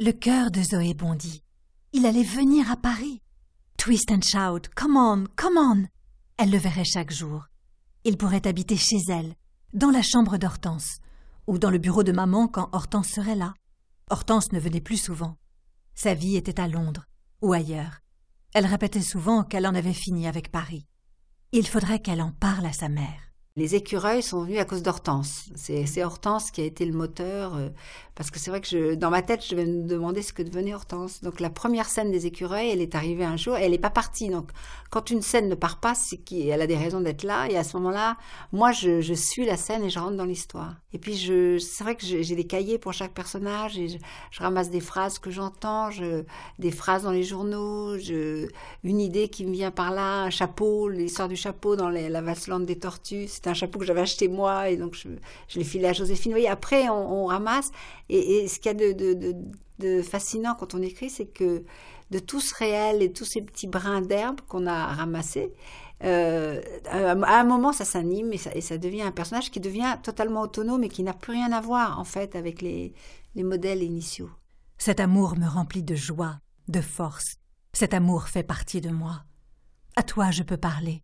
Le cœur de Zoé bondit. Il allait venir à Paris. Twist and shout, come on, come on. Elle le verrait chaque jour. Il pourrait habiter chez elle, dans la chambre d'Hortense, ou dans le bureau de maman quand Hortense serait là. Hortense ne venait plus souvent. Sa vie était à Londres ou ailleurs. Elle répétait souvent qu'elle en avait fini avec Paris. Il faudrait qu'elle en parle à sa mère les écureuils sont venus à cause d'Hortense. C'est Hortense qui a été le moteur, euh, parce que c'est vrai que je, dans ma tête, je vais me demander ce que devenait Hortense. Donc la première scène des écureuils, elle est arrivée un jour, et elle n'est pas partie. Donc quand une scène ne part pas, c'est qu'elle a des raisons d'être là, et à ce moment-là, moi, je, suis la scène et je rentre dans l'histoire. Et puis c'est vrai que j'ai des cahiers pour chaque personnage, et je, ramasse des phrases que j'entends, des phrases dans les journaux, je, une idée qui me vient par là, un chapeau, l'histoire du chapeau dans les, la lande des tortues, un chapeau que j'avais acheté moi, et donc je, je l'ai filé à Joséphine. Oui, après, on, ramasse. Et, ce qu'il y a de, fascinant quand on écrit, c'est que de tout ce réel et tous ces petits brins d'herbe qu'on a ramassés, euh, à un moment, ça s'anime et, ça, devient un personnage qui devient totalement autonome et qui n'a plus rien à voir, en fait, avec les modèles initiaux. Cet amour me remplit de joie, de force. Cet amour fait partie de moi. À toi je peux parler.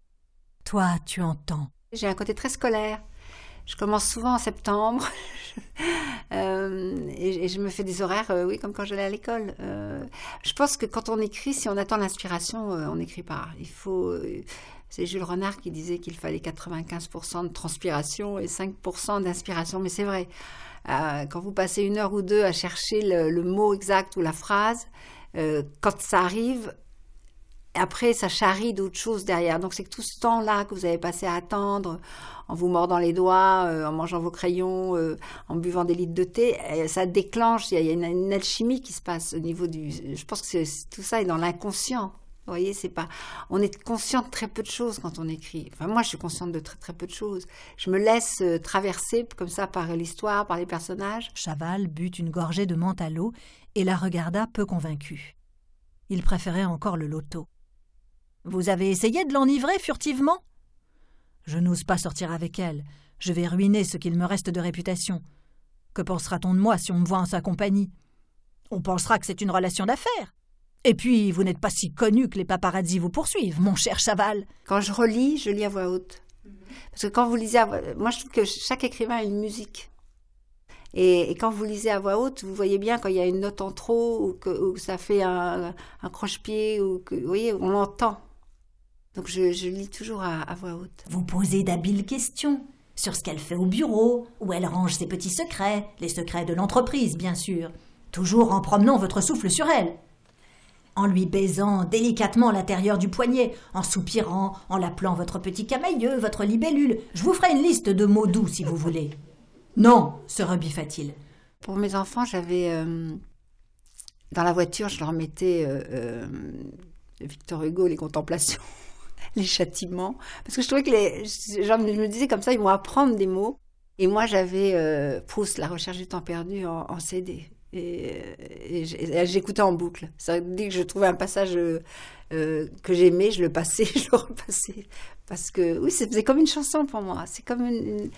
Toi tu entends. J'ai un côté très scolaire. Je commence souvent en septembre euh, et, je me fais des horaires, euh, oui, comme quand j'allais à l'école. Euh, je pense que quand on écrit, si on attend l'inspiration, on n'écrit pas. Il faut. c'est Jules Renard qui disait qu'il fallait 95% de transpiration et 5% d'inspiration, mais c'est vrai. quand vous passez une heure ou deux à chercher le mot exact ou la phrase, quand ça arrive, après, ça charrie d'autres choses derrière. Donc, c'est que tout ce temps-là que vous avez passé à attendre, en vous mordant les doigts, euh, en mangeant vos crayons, euh, en buvant des litres de thé, euh, ça déclenche. Il y a, une, alchimie qui se passe au niveau du. Je pense que tout ça est dans l'inconscient. Vous voyez, c'est pas. On est conscient de très peu de choses quand on écrit. moi, je suis consciente de très très peu de choses. Je me laisse traverser comme ça par l'histoire, par les personnages. Chaval but une gorgée de menthe à l'eau et la regarda peu convaincue. Il préférait encore le loto. Vous avez essayé de l'enivrer furtivement Je n'ose pas sortir avec elle. Je vais ruiner ce qu'il me reste de réputation. Que pensera-t-on de moi si on me voit en sa compagnie On pensera que c'est une relation d'affaires. Et puis, vous n'êtes pas si connu que les paparazzis vous poursuivent, mon cher Chaval. Quand je relis, je lis à voix haute. Parce que quand vous lisez à Moi, je trouve que chaque écrivain a une musique. Et, quand vous lisez à voix haute, vous voyez bien quand il y a une note en trop ou que, ça fait un, un croche-pied ou que, vous voyez, on l'entend. Donc je, lis toujours à, voix haute. Vous posez d'habiles questions sur ce qu'elle fait au bureau, où elle range ses petits secrets, les secrets de l'entreprise, bien sûr, toujours en promenant votre souffle sur elle en lui baisant délicatement l'intérieur du poignet, en soupirant, en l'appelant votre petit camailleux, votre libellule. Je vous ferai une liste de mots doux si vous voulez. Non, se rebiffa-t-il. Pour mes enfants, j'avais. Euh, dans la voiture, je leur mettais euh, euh, Victor Hugo, Les Contemplations. les châtiments. Parce que je trouvais que les. gens me disaient comme ça, ils vont apprendre des mots. Et moi, j'avais euh, Proust, La recherche du temps perdu, en, CD. Euh, et, j'écoutais en boucle. Ça dit que je trouvais un passage euh, que j'aimais, je le passais, je le repassais. Parce que, oui, c'est comme une chanson pour moi. C'est comme une,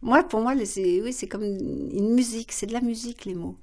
Moi, pour moi, c'est comme une musique. C'est de la musique, les mots.